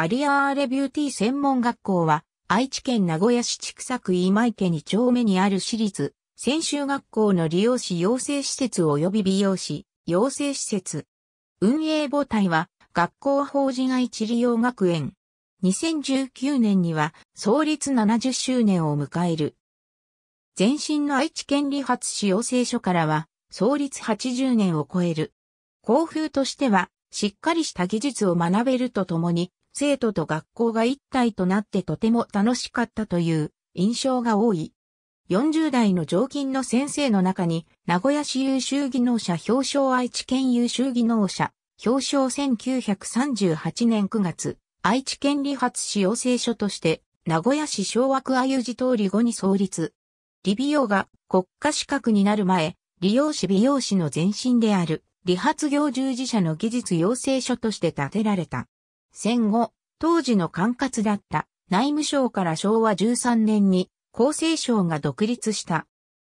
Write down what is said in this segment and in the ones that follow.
アリアーレビューティー専門学校は、愛知県名古屋市千草区今池二丁目にある私立、専修学校の利用士養成施設及び美容師、養成施設。運営母体は、学校法人愛知利用学園。2019年には、創立70周年を迎える。前身の愛知県理髪師養成所からは、創立80年を超える。校風としては、しっかりした技術を学べるとともに、生徒と学校が一体となってとても楽しかったという印象が多い。40代の常勤の先生の中に、名古屋市優秀技能者表彰愛知県優秀技能者、表彰1938年9月、愛知県理髪市養成所として、名古屋市昭和区あゆじ通り後に創立。理美容が国家資格になる前、理容師美容師の前身である、理髪業従事者の技術養成所として建てられた。戦後、当時の管轄だった内務省から昭和13年に厚生省が独立した。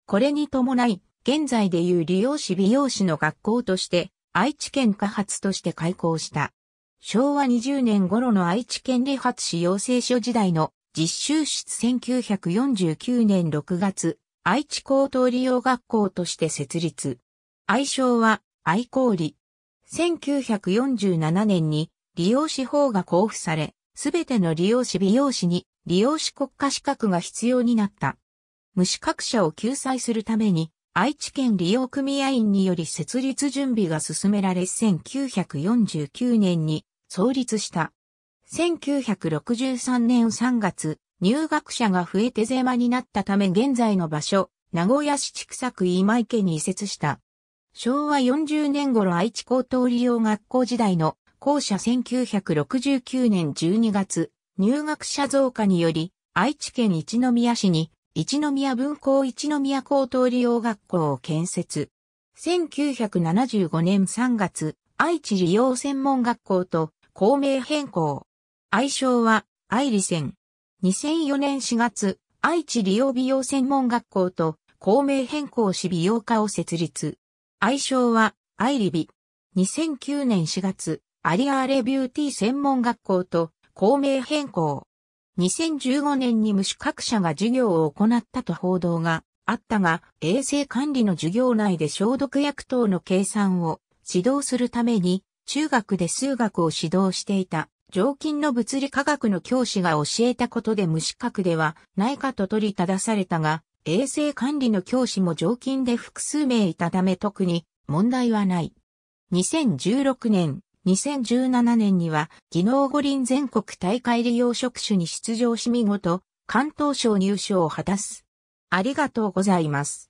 これに伴い、現在でいう利用士美容師の学校として愛知県下発として開校した。昭和20年頃の愛知県理発市養成所時代の実習室1949年6月、愛知高等利用学校として設立。愛称は愛好理。1947年に利用士法が交付され、すべての利用士美容師に利用士国家資格が必要になった。無資格者を救済するために、愛知県利用組合員により設立準備が進められ1949年に創立した。1963年3月、入学者が増えゼ狭になったため現在の場所、名古屋市畜作今池に移設した。昭和40年頃愛知高等利用学校時代の校舎1969年12月、入学者増加により、愛知県一宮市に、一宮文校一宮高等利用学校を建設。1975年3月、愛知利用専門学校と校名変更。愛称は、愛理線。2004年4月、愛知利用美容専門学校と校名変更し美容科を設立。愛称は、愛理美。2009年4月、アリアーレビューティー専門学校と校名変更。2015年に無資格者が授業を行ったと報道があったが、衛生管理の授業内で消毒薬等の計算を指導するために、中学で数学を指導していた、常勤の物理科学の教師が教えたことで無資格ではないかと取り正されたが、衛生管理の教師も常勤で複数名いたため特に問題はない。2016年、2017年には、技能五輪全国大会利用職種に出場し見事、関東賞入賞を果たす。ありがとうございます。